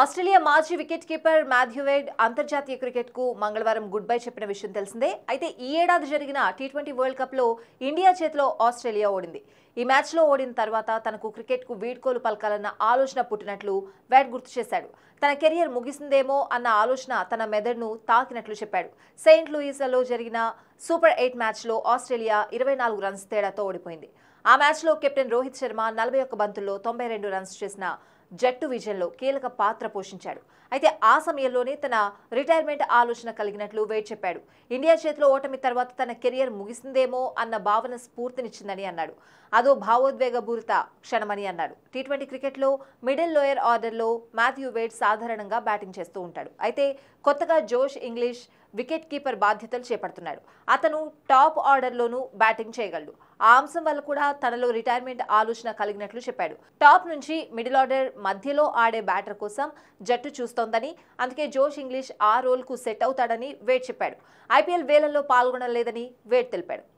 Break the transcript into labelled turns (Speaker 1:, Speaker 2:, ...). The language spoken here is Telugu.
Speaker 1: ఆస్ట్రేలియా మాజీ వికెట్ కీపర్ మాథ్యూవేడ్ అంతర్జాతీయ క్రికెట్కు మంగళవారం గుడ్ బై చెప్పిన విషయం తెలిసిందే అయితే ఈ ఏడాది జరిగిన టీ ట్వంటీ వరల్డ్ కప్లో ఇండియా చేతిలో ఆస్ట్రేలియా ఓడింది ఈ మ్యాచ్లో ఓడిన తర్వాత తనకు క్రికెట్కు వీడ్కోలు పలకాలన్న ఆలోచన పుట్టినట్లు వ్యాట్ గుర్తు చేశాడు తన కెరియర్ ముగిసిందేమో అన్న ఆలోచన తన మెదడును తాకినట్లు చెప్పాడు సెయింట్ లూయిస్లలో జరిగిన సూపర్ ఎయిట్ మ్యాచ్లో ఆస్ట్రేలియా ఇరవై నాలుగు రన్స్ తేడాతో ఓడిపోయింది ఆ మ్యాచ్లో కెప్టెన్ రోహిత్ శర్మ నలభై ఒక్క బంతుల్లో తొంభై రెండు రన్స్ చేసిన జట్టు విజయంలో కీలక పాత్ర పోషించాడు అయితే ఆ సమయంలోనే తన రిటైర్మెంట్ ఆలోచన కలిగినట్లు వేట్ చెప్పాడు ఇండియా చేతిలో ఓటమి తర్వాత తన కెరియర్ ముగిసిందేమో అన్న భావన స్ఫూర్తినిచ్చిందని అన్నాడు అదో భావోద్వేగపూరిత క్షణమని అన్నాడు టీ ట్వంటీ క్రికెట్లో మిడిల్ లోయర్ ఆర్డర్లో మాథ్యూ వేడ్ సాధారణంగా బ్యాటింగ్ చేస్తూ ఉంటాడు అయితే కొత్తగా జోష్ ఇంగ్లీష్ వికెట్ కీపర్ బాధ్యతలు చేపడుతున్నాడు అతను టాప్ ఆర్డర్లోనూ బ్యాటింగ్ చేయగలడు ఆ అంశం వల్ల కూడా తనలో రిటైర్మెంట్ ఆలోచన కలిగినట్లు చెప్పాడు టాప్ నుంచి మిడిల్ ఆర్డర్ మధ్యలో ఆడే బ్యాటర్ కోసం జట్టు చూస్తోందని అందుకే జోష్ ఇంగ్లీష్ ఆ రోల్కు సెట్ అవుతాడని వేట్ చెప్పాడు ఐపీఎల్ వేలంలో పాల్గొనలేదని వేట్ తెలిపాడు